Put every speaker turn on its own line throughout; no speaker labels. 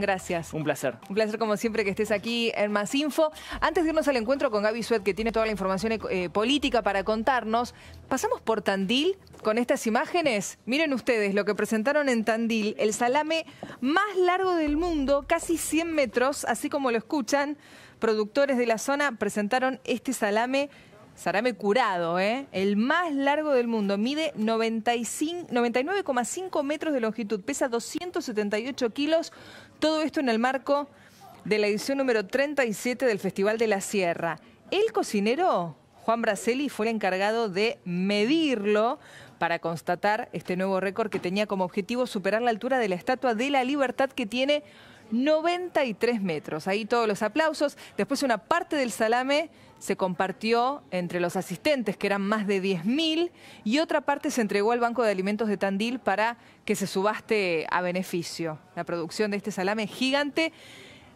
Gracias. Un placer. Un placer como siempre que estés aquí en Más Info. Antes de irnos al encuentro con Gaby Suet, que tiene toda la información eh, política para contarnos, pasamos por Tandil con estas imágenes. Miren ustedes lo que presentaron en Tandil, el salame más largo del mundo, casi 100 metros, así como lo escuchan. Productores de la zona presentaron este salame Sarame Curado, ¿eh? el más largo del mundo, mide 99,5 metros de longitud, pesa 278 kilos, todo esto en el marco de la edición número 37 del Festival de la Sierra. El cocinero Juan Braceli fue el encargado de medirlo para constatar este nuevo récord que tenía como objetivo superar la altura de la Estatua de la Libertad que tiene 93 metros. Ahí todos los aplausos. Después una parte del salame se compartió entre los asistentes, que eran más de 10.000, y otra parte se entregó al Banco de Alimentos de Tandil para que se subaste a beneficio. La producción de este salame gigante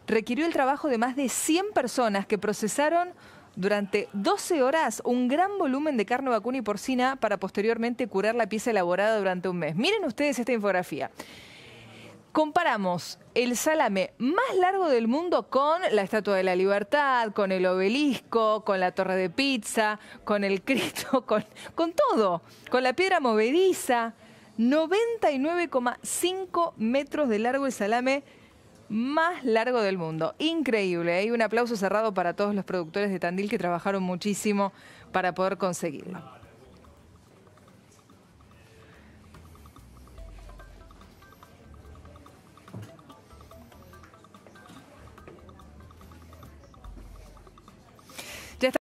requirió el trabajo de más de 100 personas que procesaron durante 12 horas un gran volumen de carne vacuna y porcina para posteriormente curar la pieza elaborada durante un mes. Miren ustedes esta infografía comparamos el salame más largo del mundo con la Estatua de la Libertad, con el obelisco, con la Torre de Pizza, con el Cristo, con, todo, con la piedra movediza. 99,5 metros de largo el salame más largo del mundo. Increíble. Hay ¿eh? un aplauso cerrado para todos los productores de Tandil que trabajaron muchísimo para poder conseguirlo.